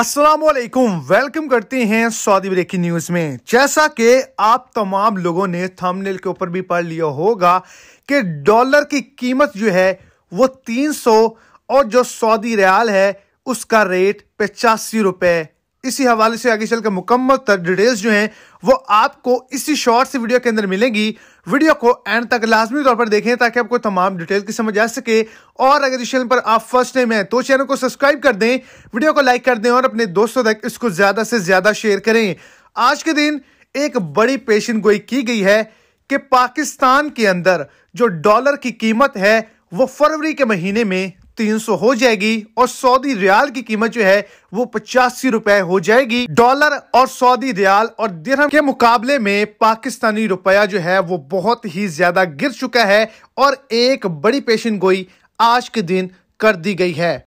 Aslam welcome करते हैं Saudi breaking news में जैसा कि आप तमाम लोगों ने थंबनेल के ऊपर भी पढ़ लिया होगा कि डॉलर की कीमत जो है वो 300 और जो सऊदी रियाल है उसका रेट पचासी रुपये इसी हवाले से आगे चलकर मुकम्मल डिटेल्स जो हैं वो आपको इसी शॉर्ट से वीडियो के अंदर मिलेंगी वीडियो को एंड तक लाजमी तौर पर देखें ताकि आपको तमाम डिटेल की समझ आ सके और अगर इस चैनल पर आप फर्स्ट टाइम हैं तो चैनल को सब्सक्राइब कर दें वीडियो को लाइक कर दें और अपने दोस्तों तक इसको ज़्यादा से ज़्यादा शेयर करें आज के दिन एक बड़ी पेशन गोई की गई है कि पाकिस्तान के अंदर जो डॉलर की कीमत है वो फरवरी के महीने में 300 हो जाएगी और सऊदी रियाल की कीमत जो है वो पचासी रुपए हो जाएगी डॉलर और सऊदी रियाल और दिरहम के मुकाबले में पाकिस्तानी रुपया जो है वो बहुत ही ज्यादा गिर चुका है और एक बड़ी पेशन गोई आज के दिन कर दी गई है